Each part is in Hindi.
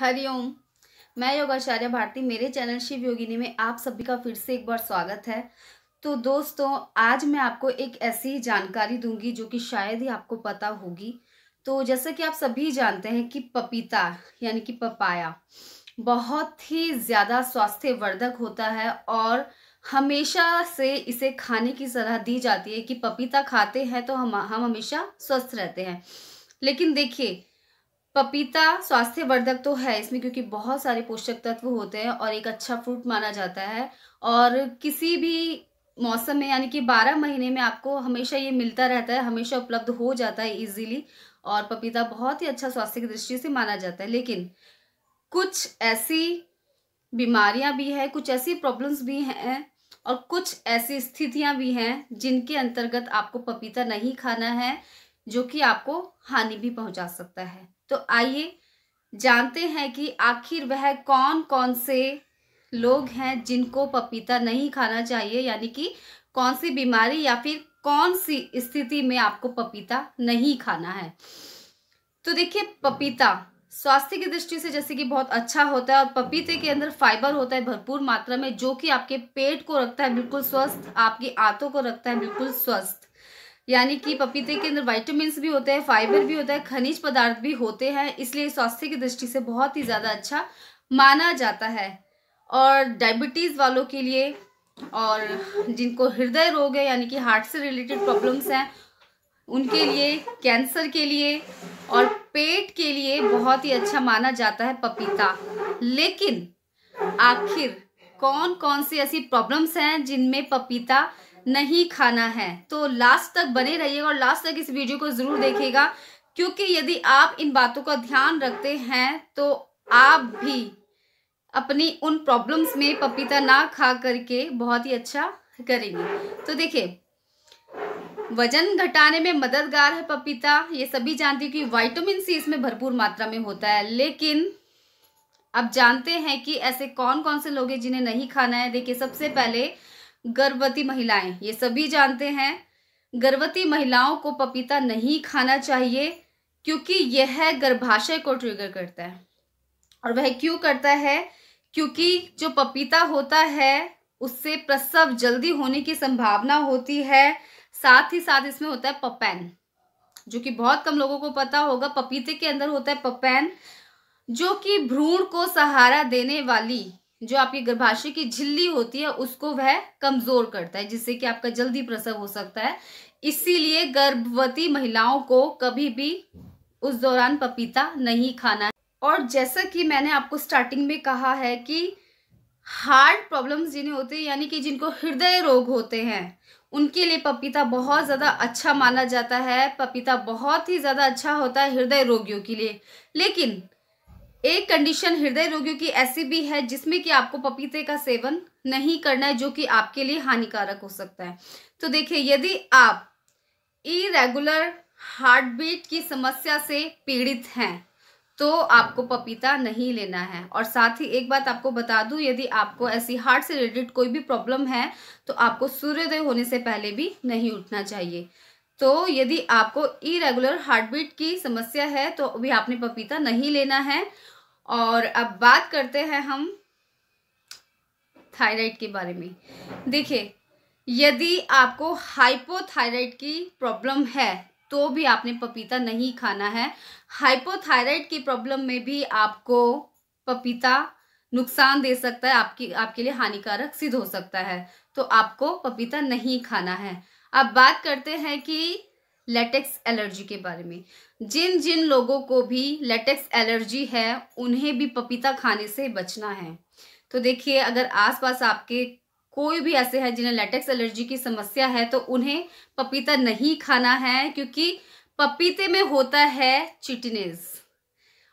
हरिओम मैं योगाचार्य भारती मेरे चैनल शिव योगिनी में आप सभी का फिर से एक बार स्वागत है तो दोस्तों आज मैं आपको एक ऐसी जानकारी दूंगी जो कि शायद ही आपको पता होगी तो जैसे कि आप सभी जानते हैं कि पपीता यानी कि पपाया बहुत ही ज़्यादा स्वास्थ्यवर्धक होता है और हमेशा से इसे खाने की सलाह दी जाती है कि पपीता खाते हैं तो हम हम हमेशा स्वस्थ रहते हैं लेकिन देखिए पपीता स्वास्थ्यवर्धक तो है इसमें क्योंकि बहुत सारे पोषक तत्व होते हैं और एक अच्छा फ्रूट माना जाता है और किसी भी मौसम में यानी कि बारह महीने में आपको हमेशा ये मिलता रहता है हमेशा उपलब्ध हो जाता है इजीली और पपीता बहुत ही अच्छा स्वास्थ्य की दृष्टि से माना जाता है लेकिन कुछ ऐसी बीमारियां भी है कुछ ऐसी प्रॉब्लम्स भी हैं और कुछ ऐसी स्थितियां भी हैं जिनके अंतर्गत आपको पपीता नहीं खाना है जो कि आपको हानि भी पहुंचा सकता है तो आइए जानते हैं कि आखिर वह कौन कौन से लोग हैं जिनको पपीता नहीं खाना चाहिए यानी कि कौन सी बीमारी या फिर कौन सी स्थिति में आपको पपीता नहीं खाना है तो देखिए पपीता स्वास्थ्य की दृष्टि से जैसे कि बहुत अच्छा होता है और पपीते के अंदर फाइबर होता है भरपूर मात्रा में जो कि आपके पेट को रखता है बिल्कुल स्वस्थ आपकी आंतों को रखता है बिल्कुल स्वस्थ यानी कि पपीते के अंदर वाइटमिन भी होते हैं फाइबर भी होता है खनिज पदार्थ भी होते हैं इसलिए स्वास्थ्य की दृष्टि से बहुत ही ज़्यादा अच्छा माना जाता है और डायबिटीज़ वालों के लिए और जिनको हृदय रोग है यानी कि हार्ट से रिलेटेड प्रॉब्लम्स हैं उनके लिए कैंसर के लिए और पेट के लिए बहुत ही अच्छा माना जाता है पपीता लेकिन आखिर कौन कौन सी ऐसी प्रॉब्लम्स हैं जिनमें पपीता नहीं खाना है तो लास्ट तक बने रहिएगा और लास्ट तक इस वीडियो को ज़रूर देखिएगा क्योंकि यदि आप इन बातों का ध्यान रखते हैं तो आप भी अपनी उन प्रॉब्लम्स में पपीता ना खा करके बहुत ही अच्छा करेंगे तो देखिए वजन घटाने में मददगार है पपीता ये सभी जानते हैं कि वाइटामिन सी इसमें भरपूर मात्रा में होता है लेकिन अब जानते हैं कि ऐसे कौन कौन से लोग हैं जिन्हें नहीं खाना है देखिए सबसे पहले गर्भवती महिलाएं ये सभी जानते हैं गर्भवती महिलाओं को पपीता नहीं खाना चाहिए क्योंकि यह गर्भाशय को ट्रिगर करता है और वह क्यों करता है क्योंकि जो पपीता होता है उससे प्रसव जल्दी होने की संभावना होती है साथ ही साथ इसमें होता है पपेन जो कि बहुत कम लोगों को पता होगा पपीते के अंदर होता है पपेन जो कि भ्रूण को सहारा देने वाली जो आपकी गर्भाशय की झिल्ली होती है उसको वह कमजोर करता है जिससे कि आपका जल्दी प्रसव हो सकता है इसीलिए गर्भवती महिलाओं को कभी भी उस दौरान पपीता नहीं खाना और जैसा कि मैंने आपको स्टार्टिंग में कहा है कि हार्ट प्रॉब्लम्स जिन्हें होते हैं यानी कि जिनको हृदय रोग होते हैं उनके लिए पपीता बहुत ज़्यादा अच्छा माना जाता है पपीता बहुत ही ज़्यादा अच्छा होता है हृदय रोगियों के लिए लेकिन एक कंडीशन हृदय रोगियों की ऐसी भी है जिसमें कि आपको पपीते का सेवन नहीं करना है जो कि आपके लिए हानिकारक हो सकता है तो देखिए यदि आप इरेगुलर हार्ट बीट की समस्या से पीड़ित हैं तो आपको पपीता नहीं लेना है और साथ ही एक बात आपको बता दूं यदि आपको ऐसी हार्ट से रिलेटेड कोई भी प्रॉब्लम है तो आपको सूर्योदय होने से पहले भी नहीं उठना चाहिए तो यदि आपको इरेगुलर हार्ट बीट की समस्या है तो अभी आपने पपीता नहीं लेना है और अब बात करते हैं हम थायराइड के बारे में देखिए यदि आपको हाइपोथायराइड की प्रॉब्लम है तो भी आपने पपीता नहीं खाना है हाइपोथायराइड की प्रॉब्लम में भी आपको पपीता नुकसान दे सकता है आपकी आपके लिए हानिकारक सिद्ध हो सकता है तो आपको पपीता नहीं खाना है अब बात करते हैं कि लेटेक्स एलर्जी के बारे में जिन जिन लोगों को भी लेटेक्स एलर्जी है उन्हें भी पपीता खाने से बचना है तो देखिए अगर आसपास आपके कोई भी ऐसे है जिन्हें लेटेक्स एलर्जी की समस्या है तो उन्हें पपीता नहीं खाना है क्योंकि पपीते में होता है चिटनेस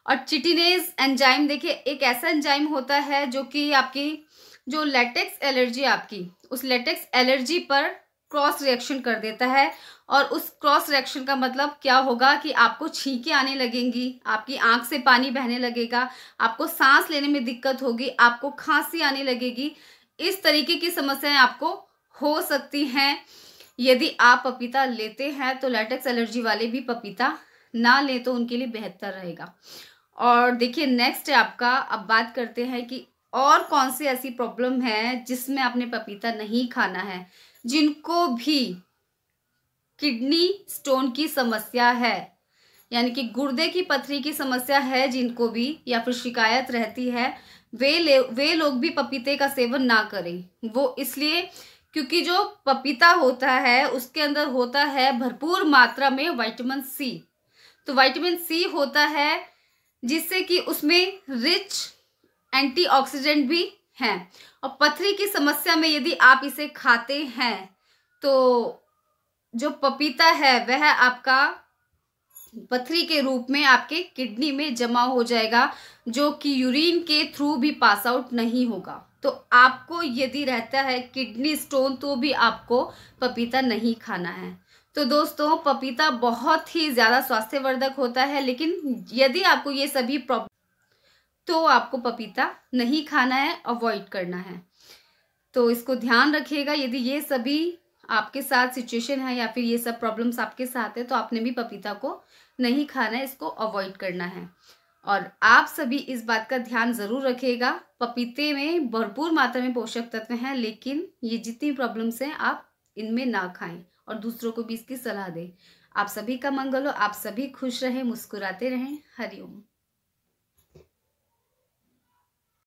और चिटिनेस एंजाइम देखिए एक ऐसा एंजाइम होता है जो कि आपकी जो लेटेक्स एलर्जी आपकी उस लेटेक्स एलर्जी पर क्रॉस रिएक्शन कर देता है और उस क्रॉस रिएक्शन का मतलब क्या होगा कि आपको छींके आने लगेंगी आपकी आंख से पानी बहने लगेगा आपको सांस लेने में दिक्कत होगी आपको खांसी आने लगेगी इस तरीके की समस्याएं आपको हो सकती हैं यदि आप पपीता लेते हैं तो लेटेक्स एलर्जी वाले भी पपीता ना लें तो उनके लिए बेहतर रहेगा और देखिए नेक्स्ट आपका अब बात करते हैं कि और कौन सी ऐसी प्रॉब्लम है जिसमें आपने पपीता नहीं खाना है जिनको भी किडनी स्टोन की समस्या है यानी कि गुर्दे की पथरी की समस्या है जिनको भी या फिर शिकायत रहती है वे ले वे लोग भी पपीते का सेवन ना करें वो इसलिए क्योंकि जो पपीता होता है उसके अंदर होता है भरपूर मात्रा में विटामिन सी तो विटामिन सी होता है जिससे कि उसमें रिच एंटीऑक्सीडेंट भी हैं और पथरी की समस्या में यदि आप इसे खाते हैं तो जो पपीता है वह आपका पथरी के रूप में आपके किडनी में जमा हो जाएगा जो कि यूरिन के थ्रू भी पास आउट नहीं होगा तो आपको यदि रहता है किडनी स्टोन तो भी आपको पपीता नहीं खाना है तो दोस्तों पपीता बहुत ही ज़्यादा स्वास्थ्यवर्धक होता है लेकिन यदि आपको ये सभी प्रॉब्लम तो आपको पपीता नहीं खाना है अवॉइड करना है तो इसको ध्यान रखिएगा यदि ये सभी आपके साथ सिचुएशन है या फिर ये सब प्रॉब्लम्स आपके साथ है तो आपने भी पपीता को नहीं खाना है इसको अवॉइड करना है और आप सभी इस बात का ध्यान ज़रूर रखिएगा पपीते में भरपूर मात्रा में पोषक तत्व हैं लेकिन ये जितनी प्रॉब्लम्स हैं आप इनमें ना खाएं और दूसरों को भी इसकी सलाह दें आप सभी का मंगल हो आप सभी खुश रहें मुस्कुराते रहें हरिओम